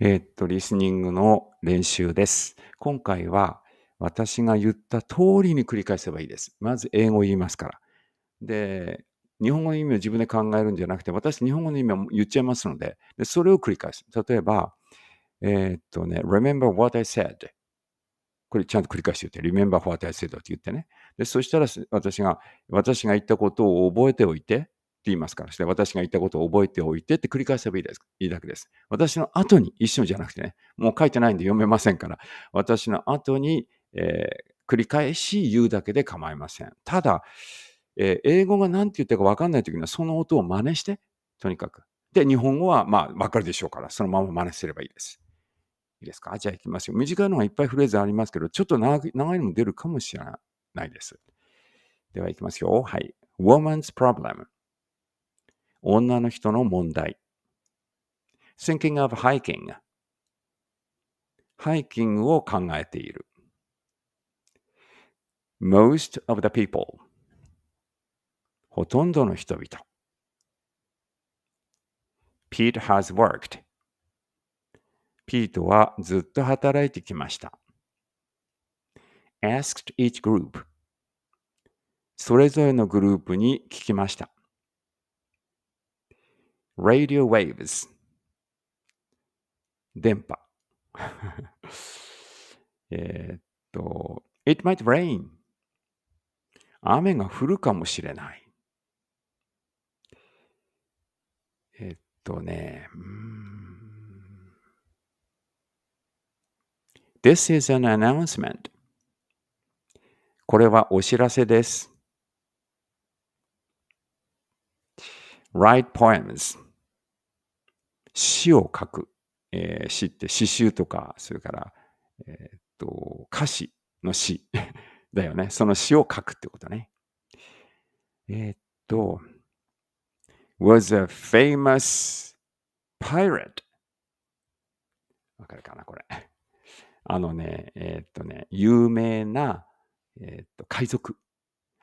えー、っと、リスニングの練習です。今回は私が言った通りに繰り返せばいいです。まず英語を言いますから。で、日本語の意味を自分で考えるんじゃなくて、私、日本語の意味を言っちゃいますので、でそれを繰り返す。例えば、えー、っとね、remember what I said。これちゃんと繰り返して言って、remember what I said って言ってね。で、そしたら私が、私が言ったことを覚えておいて、言いますからして、私が言ったことを覚えておいてって繰り返せばいいですいいだけです。私の後に、一緒じゃなくてね、もう書いてないんで読めませんから、私の後に、えー、繰り返し言うだけで構いません。ただ、えー、英語が何て言ったか分かんない時には、その音を真似して、とにかく。で、日本語は、まあ、分かるでしょうから、そのまま真似すればいいです。いいですかじゃあ行きますよ。短いのがいっぱいフレーズありますけど、ちょっと長いのも出るかもしれないです。では行きますよ。はい。Woman's Problem。女の人の問題。thinking of hiking ハイキングを考えている。most of the people ほとんどの人々。Pete has worked ピートはずっと働いてきました。asked each group それぞれのグループに聞きました。radio waves 電波えっと It might rain 雨が降るかもしれないえっとね、This is an announcement. これはお知らせです。Write poems. 詩を書く。えー、詩って詩集とか、それから、えー、っと、歌詞の詩 だよね。その詩を書くってことね。えー、っと、was a famous pirate. わかるかな、これ。あのね、えー、っとね、有名な、えー、っと、海賊。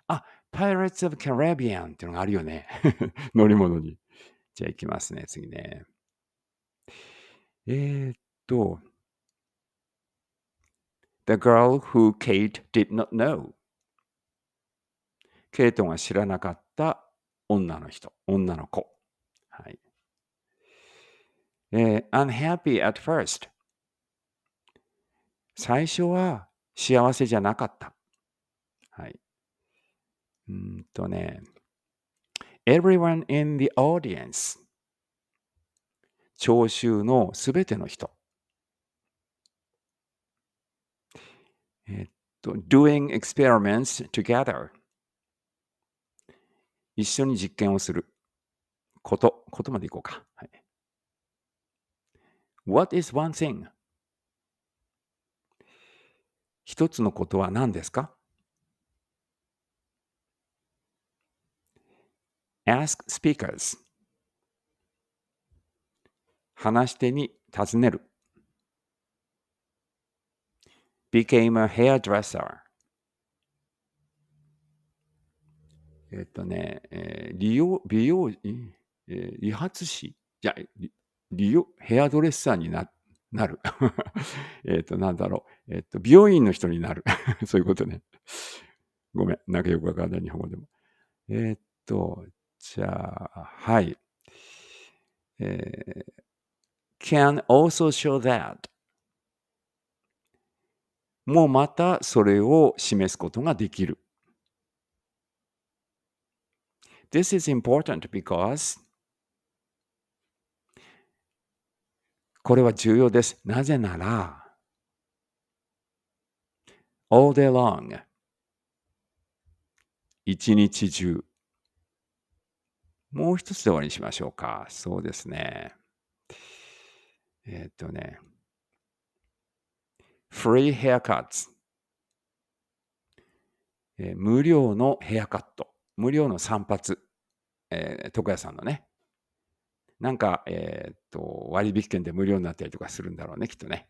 あ、Pirates of Caribbean っていうのがあるよね。乗り物に。じゃあ行きますね、次ね。えー、っと、The girl who Kate did not know. ケイトが知らなかった女の人、女の子。はい。えー、unhappy at first. 最初は幸せじゃなかった。はい。うんとね、everyone in the audience 聴衆のすべての人。えっと、doing experiments together。一緒に実験をすること、ことまでいこうか。はい、What is one thing? 一つのことは何ですか ?Ask speakers. 話し手に尋ねる。became a hairdresser えっとね、えー、利用美容、えー、理髪師いや利用ヘアドレッサーにななる えっとなんだろう、えっ、と美容院の人になる そういうことねごめんなんかよくわからない日本語でもえっ、とじゃあはいえー、can also show that もうまたそれを示すことができる。This is important because これは重要です。なぜなら all day long 一日中もう一つで終わりにしましょうか。そうですね。えー、っとね、free haircuts、えー、無料のヘアカット、無料の散髪、えー、徳屋さんのね、なんか、えー、っと割引券で無料になったりとかするんだろうね、きっとね。